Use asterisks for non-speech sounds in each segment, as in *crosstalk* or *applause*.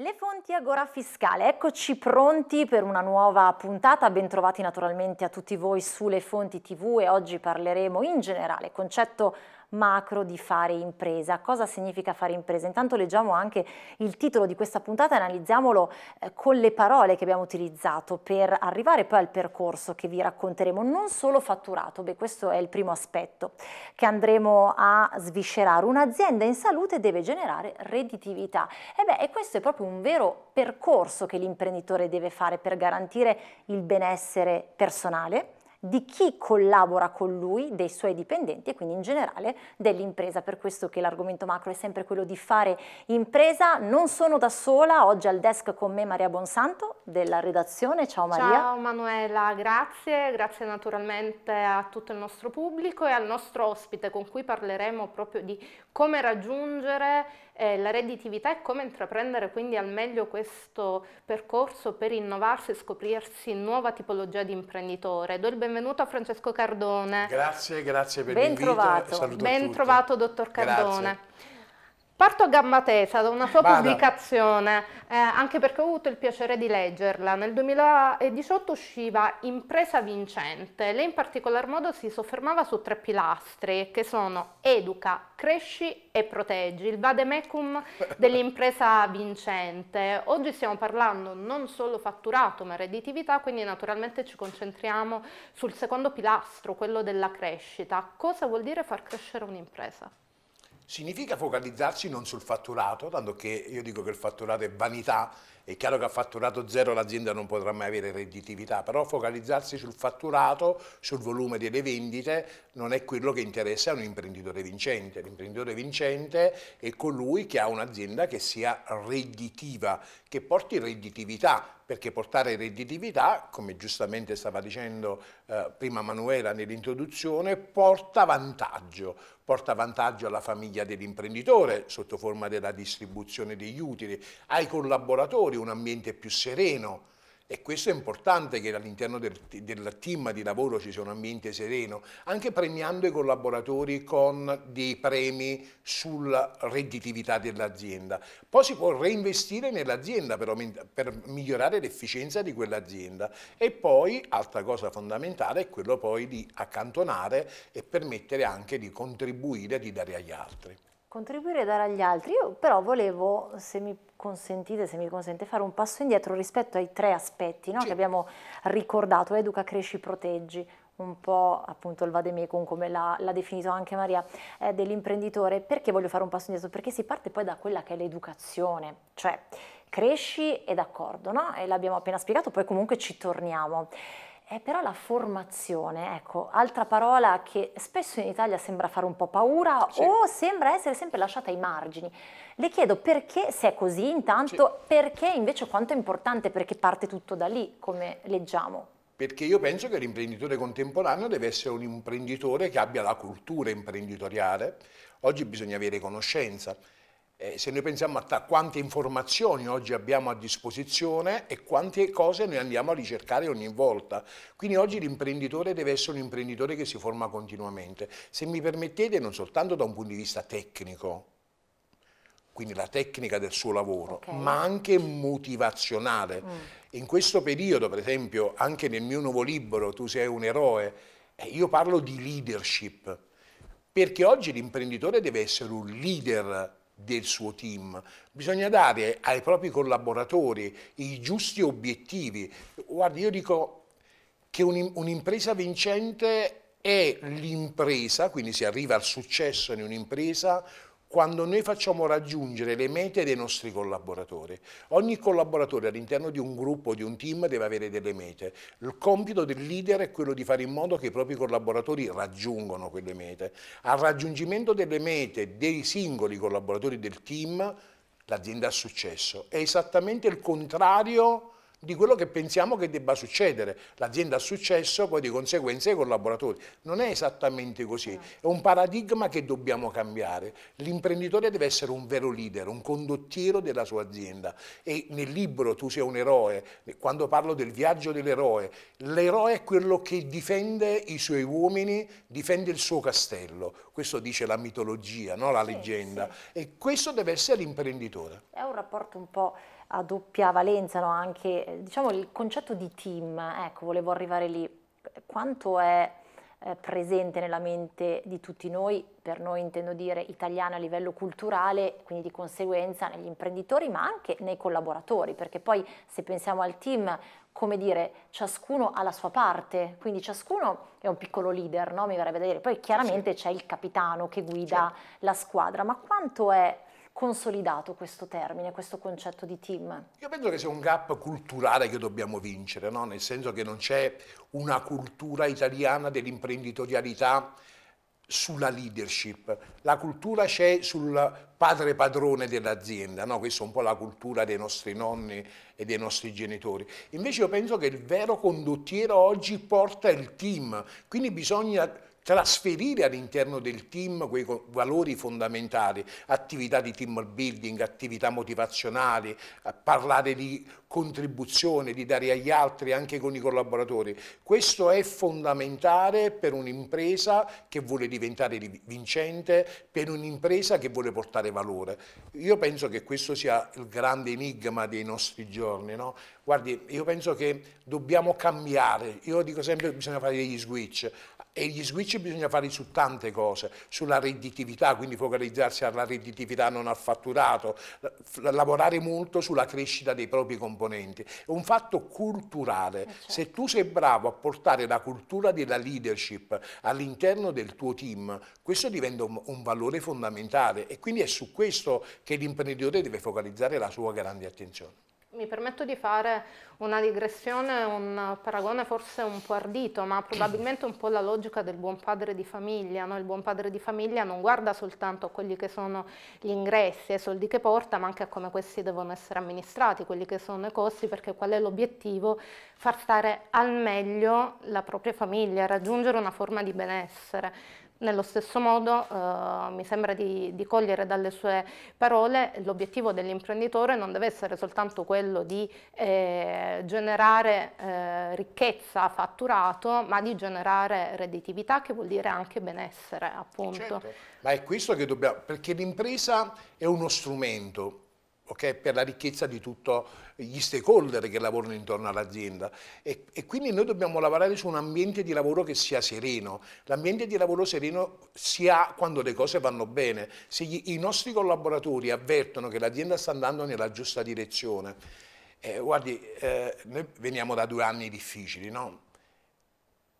Le fonti Agora Fiscale, eccoci pronti per una nuova puntata, ben trovati naturalmente a tutti voi sulle fonti tv e oggi parleremo in generale, concetto macro di fare impresa. Cosa significa fare impresa? Intanto leggiamo anche il titolo di questa puntata e analizziamolo eh, con le parole che abbiamo utilizzato per arrivare poi al percorso che vi racconteremo, non solo fatturato, beh questo è il primo aspetto che andremo a sviscerare. Un'azienda in salute deve generare redditività e, beh, e questo è proprio un vero percorso che l'imprenditore deve fare per garantire il benessere personale di chi collabora con lui, dei suoi dipendenti e quindi in generale dell'impresa. Per questo che l'argomento macro è sempre quello di fare impresa. Non sono da sola, oggi al desk con me Maria Bonsanto della redazione. Ciao Maria. Ciao Manuela, grazie. Grazie naturalmente a tutto il nostro pubblico e al nostro ospite con cui parleremo proprio di come raggiungere eh, la redditività e come intraprendere quindi al meglio questo percorso per innovarsi e scoprirsi nuova tipologia di imprenditore. Do il benvenuto a Francesco Cardone. Grazie, grazie per ben l'invito. Trovato. ben trovato, dottor Cardone. Grazie. Parto a gamba tesa da una sua Vada. pubblicazione, eh, anche perché ho avuto il piacere di leggerla. Nel 2018 usciva Impresa vincente. Lei in particolar modo si soffermava su tre pilastri che sono educa, cresci e proteggi, il vademecum *laughs* dell'impresa vincente. Oggi stiamo parlando non solo fatturato ma redditività, quindi naturalmente ci concentriamo sul secondo pilastro, quello della crescita. Cosa vuol dire far crescere un'impresa? Significa focalizzarsi non sul fatturato, tanto che io dico che il fatturato è vanità è chiaro che a fatturato zero l'azienda non potrà mai avere redditività, però focalizzarsi sul fatturato, sul volume delle vendite, non è quello che interessa a un imprenditore vincente. L'imprenditore vincente è colui che ha un'azienda che sia redditiva, che porti redditività, perché portare redditività, come giustamente stava dicendo eh, prima Manuela nell'introduzione, porta vantaggio, porta vantaggio alla famiglia dell'imprenditore sotto forma della distribuzione degli utili, ai collaboratori, un ambiente più sereno e questo è importante che all'interno del, del, team di lavoro ci sia un ambiente sereno, anche premiando i collaboratori con dei premi sulla redditività dell'azienda. Poi si può reinvestire nell'azienda per, per, migliorare l'efficienza di quell'azienda e poi, altra cosa fondamentale, è quello poi di accantonare e permettere anche di contribuire, di dare agli altri. Contribuire e dare agli altri, io però volevo, se mi consentite, se mi consente, fare un passo indietro rispetto ai tre aspetti no? sì. che abbiamo ricordato, educa, cresci, proteggi, un po' appunto il vademecum come l'ha, definito anche Maria eh, dell'imprenditore, perché voglio fare un passo indietro? Perché si parte poi da quella che è l'educazione, cioè cresci e d'accordo, no? E l'abbiamo appena spiegato, poi comunque ci torniamo. È eh, però la formazione, ecco, altra parola che spesso in Italia sembra fare un po' paura sì. o sembra essere sempre lasciata ai margini. Le chiedo perché, se è così intanto, sì. perché invece quanto è importante, perché parte tutto da lì, come leggiamo. Perché io penso che l'imprenditore contemporaneo deve essere un imprenditore che abbia la cultura imprenditoriale. Oggi bisogna avere conoscenza. Eh, se noi pensiamo a quante informazioni oggi abbiamo a disposizione e quante cose noi andiamo a ricercare ogni volta. Quindi oggi l'imprenditore deve essere un imprenditore che si forma continuamente. Se mi permettete, non soltanto da un punto di vista tecnico, quindi la tecnica del suo lavoro, okay. ma anche motivazionale. Mm. In questo periodo, per esempio, anche nel mio nuovo libro, Tu sei un eroe, eh, io parlo di leadership, perché oggi l'imprenditore deve essere un leader del suo team, bisogna dare ai propri collaboratori i giusti obiettivi. Guardi, io dico che un'impresa vincente è l'impresa, quindi si arriva al successo in un'impresa quando noi facciamo raggiungere le mete dei nostri collaboratori. Ogni collaboratore all'interno di un gruppo, di un team, deve avere delle mete. Il compito del leader è quello di fare in modo che i propri collaboratori raggiungano quelle mete. Al raggiungimento delle mete dei singoli collaboratori del team, l'azienda ha successo. È esattamente il contrario di quello che pensiamo che debba succedere. L'azienda ha successo, poi di conseguenza i collaboratori. Non è esattamente così, è un paradigma che dobbiamo cambiare. L'imprenditore deve essere un vero leader, un condottiero della sua azienda e nel libro tu sei un eroe, quando parlo del viaggio dell'eroe, l'eroe è quello che difende i suoi uomini, difende il suo castello, questo dice la mitologia, no? la sì, leggenda sì. e questo deve essere l'imprenditore. È un rapporto un po' a doppia valenza, no? anche eh, diciamo, il concetto di team, ecco, volevo arrivare lì, quanto è eh, presente nella mente di tutti noi, per noi intendo dire italiana a livello culturale, quindi di conseguenza negli imprenditori, ma anche nei collaboratori, perché poi se pensiamo al team, come dire, ciascuno ha la sua parte, quindi ciascuno è un piccolo leader, no? mi verrebbe da dire, poi chiaramente sì. c'è il capitano che guida certo. la squadra, ma quanto è consolidato questo termine, questo concetto di team? Io penso che sia un gap culturale che dobbiamo vincere, no? nel senso che non c'è una cultura italiana dell'imprenditorialità sulla leadership. La cultura c'è sul padre padrone dell'azienda, no? questa è un po' la cultura dei nostri nonni e dei nostri genitori. Invece io penso che il vero condottiero oggi porta il team, quindi bisogna trasferire cioè, all'interno del team quei valori fondamentali, attività di team building, attività motivazionali, parlare di contribuzione, di dare agli altri anche con i collaboratori. Questo è fondamentale per un'impresa che vuole diventare vincente, per un'impresa che vuole portare valore. Io penso che questo sia il grande enigma dei nostri giorni. No? Guardi, io penso che dobbiamo cambiare, io dico sempre che bisogna fare degli switch, e gli switch bisogna fare su tante cose, sulla redditività, quindi focalizzarsi alla redditività non al fatturato, lavorare molto sulla crescita dei propri componenti. È un fatto culturale. Eh, certo. Se tu sei bravo a portare la cultura della leadership all'interno del tuo team, questo diventa un, un valore fondamentale e quindi è su questo che l'imprenditore deve focalizzare la sua grande attenzione. Mi permetto di fare una digressione, un paragone forse un po' ardito, ma probabilmente un po' la logica del buon padre di famiglia. No? Il buon padre di famiglia non guarda soltanto a quelli che sono gli ingressi, e i soldi che porta, ma anche a come questi devono essere amministrati, quelli che sono i costi, perché qual è l'obiettivo? Far stare al meglio la propria famiglia, raggiungere una forma di benessere. Nello stesso modo eh, mi sembra di, di, cogliere dalle sue parole l'obiettivo dell'imprenditore non deve essere soltanto quello di eh, generare eh, ricchezza, fatturato, ma di generare redditività che vuol dire anche benessere appunto. Certo. Ma è questo che dobbiamo, perché l'impresa è uno strumento, okay? per la ricchezza di tutti gli stakeholder che lavorano intorno all'azienda. E, e, quindi noi dobbiamo lavorare su un ambiente di lavoro che sia sereno. L'ambiente di lavoro sereno si ha quando le cose vanno bene. Se gli, i nostri collaboratori avvertono che l'azienda sta andando nella giusta direzione, eh, guardi, eh, noi veniamo da due anni difficili, no?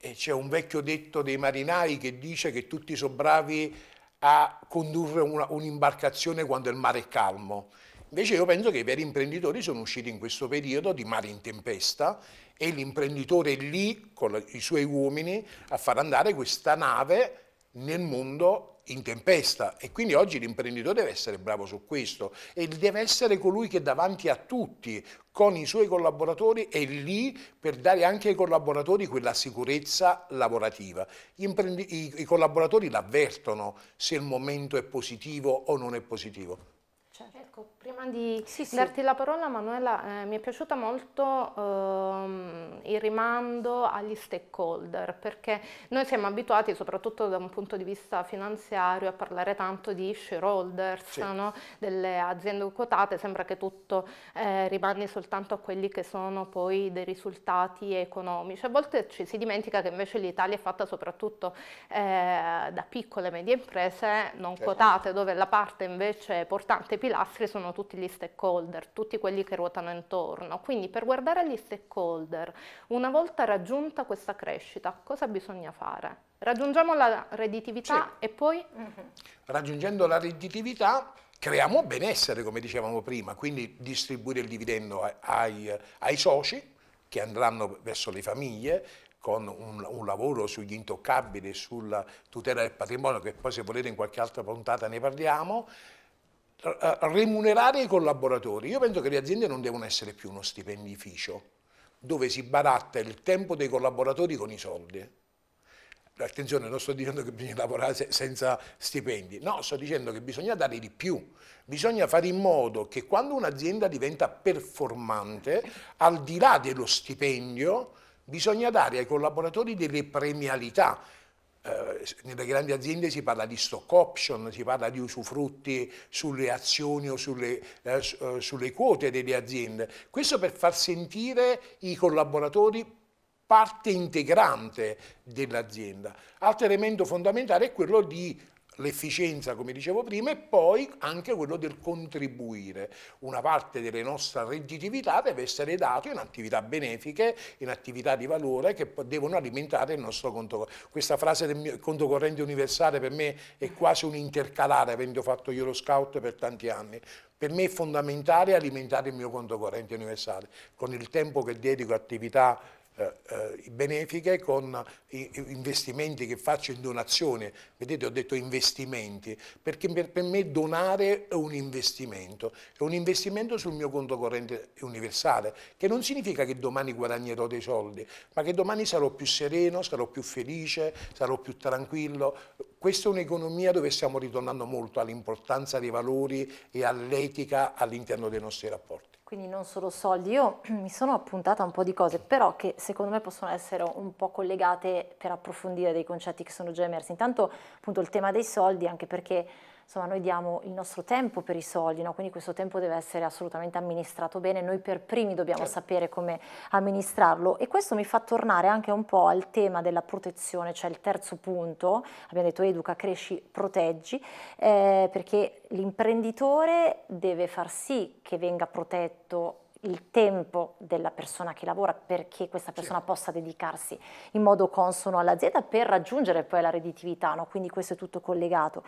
E c'è un vecchio detto dei marinai che dice che tutti sono bravi a condurre un'imbarcazione un quando il mare è calmo. Invece io penso che i veri imprenditori sono usciti in questo periodo di mare in tempesta e l'imprenditore è lì con i suoi uomini a far andare questa nave nel mondo in tempesta e quindi oggi l'imprenditore deve essere bravo su questo e deve essere colui che davanti a tutti con i suoi collaboratori è lì per dare anche ai collaboratori quella sicurezza lavorativa. I, i collaboratori l'avvertono se il momento è positivo o non è positivo. Certo. Ecco, prima di sì, darti la parola Manuela, eh, mi è piaciuto molto ehm, il rimando agli stakeholder, perché noi siamo abituati, soprattutto da un punto di vista finanziario, a parlare tanto di shareholders, sì. no? delle aziende quotate, sembra che tutto eh, rimandi soltanto a quelli che sono poi dei risultati economici. A volte ci si dimentica che invece l'Italia è fatta soprattutto eh, da piccole e medie imprese non certo. quotate, dove la parte invece portante, i pilastri sono tutti tutti gli stakeholder, tutti quelli che ruotano intorno. Quindi per guardare agli stakeholder, una volta raggiunta questa crescita, cosa bisogna fare? Raggiungiamo la redditività sì. e poi? Mm-hmm. Raggiungendo la redditività creiamo benessere, come dicevamo prima, quindi distribuire il dividendo ai, ai soci che andranno verso le famiglie, con un, un, lavoro sugli intoccabili, sulla tutela del patrimonio, che poi se volete in qualche altra puntata ne parliamo, remunerare i collaboratori. Io penso che le aziende non devono essere più uno stipendificio dove si baratta il tempo dei collaboratori con i soldi. Attenzione, non sto dicendo che bisogna lavorare senza stipendi, no, sto dicendo che bisogna dare di più, bisogna fare in modo che quando un'azienda diventa performante, al di là dello stipendio, bisogna dare ai collaboratori delle premialità, eh, nelle grandi aziende si parla di stock option, si parla di usufrutti sulle azioni o sulle, eh, eh, sulle quote delle aziende. Questo per far sentire i collaboratori parte integrante dell'azienda. Altro elemento fondamentale è quello di l'efficienza, come dicevo prima, e poi anche quello del contribuire. Una parte della nostra redditività deve essere data in attività benefiche, in attività di valore che devono alimentare il nostro conto corrente. Questa frase del conto corrente universale per me è quasi un intercalare, avendo fatto io lo scout per tanti anni. Per me è fondamentale alimentare il mio conto corrente universale con il tempo che dedico a attività eh, eh, benefiche con investimenti che faccio in donazione. Vedete, ho detto investimenti, perché per me donare è un investimento, è un investimento sul mio conto corrente universale, che non significa che domani guadagnerò dei soldi, ma che domani sarò più sereno, sarò più felice, sarò più tranquillo. Questa è un'economia dove stiamo ritornando molto all'importanza dei valori e all'etica all'interno dei nostri rapporti quindi non solo soldi. Io *clears throat* mi sono appuntata a un po' di cose, però che secondo me possono essere un po' collegate per approfondire dei concetti che sono già emersi. Intanto appunto il tema dei soldi, anche perché insomma noi diamo il nostro tempo per i soldi, no? quindi questo tempo deve essere assolutamente amministrato bene, noi per primi dobbiamo certo. sapere come amministrarlo e questo mi fa tornare anche un po' al tema della protezione, cioè il terzo punto, abbiamo detto educa, cresci, proteggi, eh, perché l'imprenditore deve far sì che venga protetto il tempo della persona che lavora perché questa persona sì. possa dedicarsi in modo consono all'azienda per raggiungere poi la redditività, no? quindi questo è tutto collegato.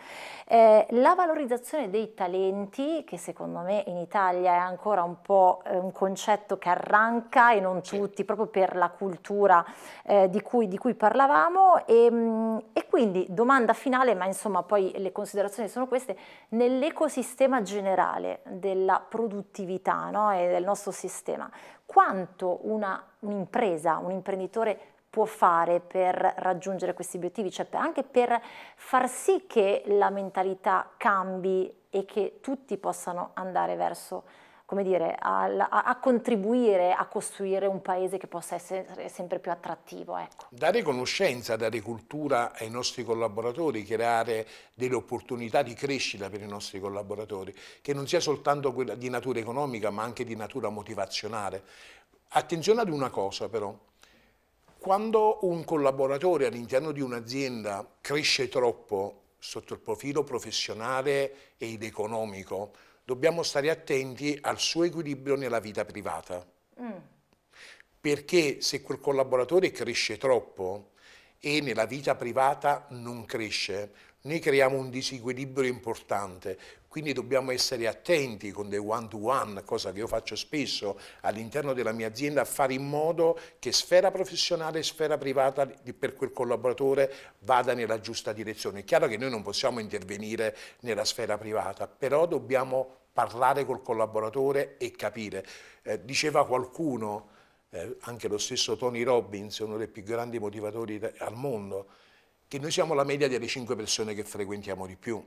Eh, la valorizzazione dei talenti, che secondo me in Italia è ancora un po' eh, un concetto che arranca e non tutti, proprio per la cultura eh, di, cui, di, cui, parlavamo, e, ehm, e quindi domanda finale, ma insomma poi le considerazioni sono queste, nell'ecosistema generale della produttività no? e del nostro vostro sistema. Quanto un'impresa, un imprenditore può fare per raggiungere questi obiettivi, cioè anche per far sì che la mentalità cambi e che tutti possano andare verso come dire, a, a, a, contribuire a costruire un paese che possa essere sempre più attrattivo. Ecco. Dare conoscenza, dare cultura ai nostri collaboratori, creare delle opportunità di crescita per i nostri collaboratori, che non sia soltanto quella di natura economica ma anche di natura motivazionale. Attenzione ad una cosa però, quando un collaboratore all'interno di un'azienda cresce troppo sotto il profilo professionale ed economico, dobbiamo stare attenti al suo equilibrio nella vita privata. Mm. Perché se quel collaboratore cresce troppo e nella vita privata non cresce, noi creiamo un disequilibrio importante, quindi dobbiamo essere attenti con dei one-to-one, one, cosa che io faccio spesso all'interno della mia azienda, a fare in modo che sfera professionale e sfera privata per quel collaboratore vada nella giusta direzione. È chiaro che noi non possiamo intervenire nella sfera privata, però dobbiamo parlare col collaboratore e capire. Eh, diceva qualcuno, eh, anche lo stesso Tony Robbins, uno dei più grandi motivatori al mondo, che noi siamo la media delle cinque persone che frequentiamo di più.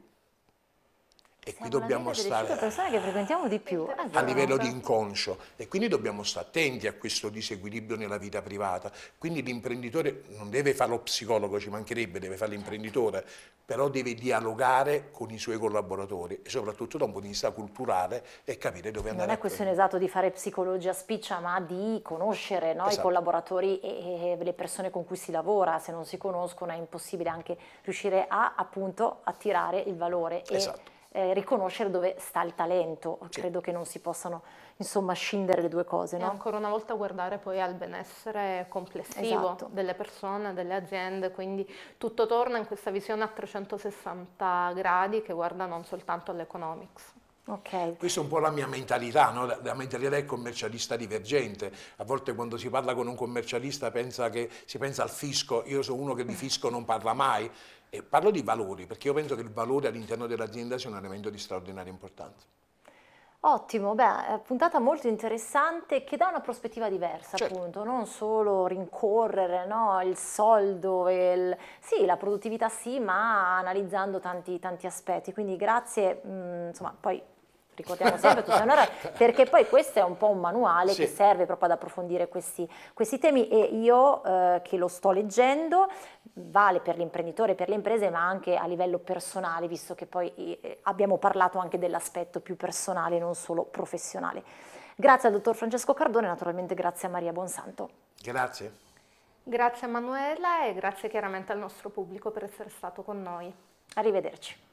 E qui dobbiamo stare... Sono persone che frequentiamo di più. Ah, a livello di inconscio. E quindi dobbiamo stare attenti a questo disequilibrio nella vita privata. Quindi l'imprenditore non deve fare lo psicologo, ci mancherebbe, deve fare l'imprenditore, però deve dialogare con i suoi collaboratori e soprattutto da un punto di vista culturale e capire dove andare. Non è questione esatto di fare psicologia spiccia, ma di conoscere no? esatto. i collaboratori e, e le persone con cui si lavora. Se non si conoscono è impossibile anche riuscire a appunto attirare il valore. E esatto eh, riconoscere dove sta il talento. Sì. Credo che non si possano insomma scindere le due cose. No? E ancora una volta guardare poi al benessere complessivo esatto. delle persone, delle aziende, quindi tutto torna in questa visione a 360 gradi che guarda non soltanto all'economics. Okay. Questa è un po' la mia mentalità, no? la, mentalità del commercialista divergente. A volte quando si parla con un commercialista pensa che, si pensa al fisco, io sono uno che di fisco non parla mai, e parlo di valori, perché io penso che il valore all'interno dell'azienda sia un elemento di straordinaria importanza. Ottimo, beh, eh, puntata molto interessante che dà una prospettiva diversa certo. appunto, non solo rincorrere no? il soldo, il... sì la produttività sì ma analizzando tanti, tanti aspetti, quindi grazie, mh, mm, insomma poi ricordiamo sempre tutta un'ora, *laughs* perché poi questo è un po' un manuale sì. che serve proprio ad approfondire questi, questi temi e io eh, che lo sto leggendo vale per l'imprenditore, per le imprese, ma anche a livello personale, visto che poi eh, abbiamo parlato anche dell'aspetto più personale, non solo professionale. Grazie al dottor Francesco Cardone, naturalmente grazie a Maria Bonsanto. Grazie. Grazie a Manuela e grazie chiaramente al nostro pubblico per essere stato con noi. Arrivederci.